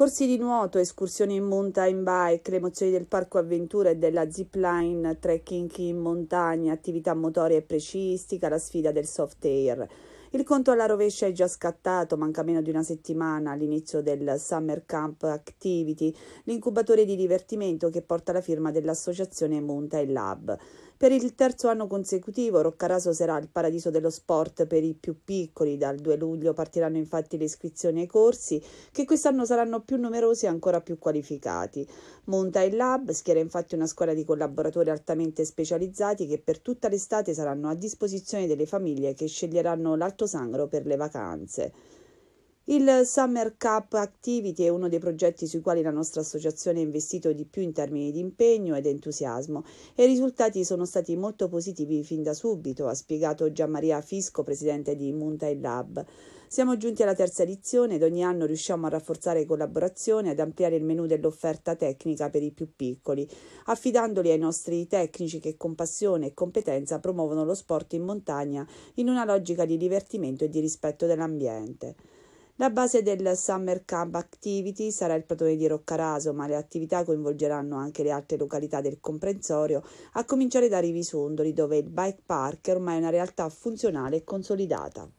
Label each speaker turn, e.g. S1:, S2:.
S1: Corsi di nuoto, escursioni in mountain bike, le emozioni del parco avventura e della zipline, trekking in montagna, attività motorie e precistica, la sfida del soft air. Il conto alla rovescia è già scattato, manca meno di una settimana all'inizio del Summer Camp Activity, l'incubatore di divertimento che porta la firma dell'associazione Mountain Lab. Per il terzo anno consecutivo Roccaraso sarà il paradiso dello sport per i più piccoli. Dal 2 luglio partiranno infatti le iscrizioni ai corsi che quest'anno saranno più numerosi e ancora più qualificati. Monta il Lab schiera infatti una scuola di collaboratori altamente specializzati che per tutta l'estate saranno a disposizione delle famiglie che sceglieranno l'Alto Sangro per le vacanze. Il Summer Cup Activity è uno dei progetti sui quali la nostra associazione ha investito di più in termini di impegno ed entusiasmo e i risultati sono stati molto positivi fin da subito, ha spiegato Gianmaria Fisco, presidente di Mountain Lab. Siamo giunti alla terza edizione ed ogni anno riusciamo a rafforzare collaborazione ad ampliare il menu dell'offerta tecnica per i più piccoli, affidandoli ai nostri tecnici che con passione e competenza promuovono lo sport in montagna in una logica di divertimento e di rispetto dell'ambiente. La base del Summer Camp Activity sarà il platone di Roccaraso, ma le attività coinvolgeranno anche le altre località del comprensorio, a cominciare da Rivisondoli, dove il bike park è ormai una realtà funzionale e consolidata.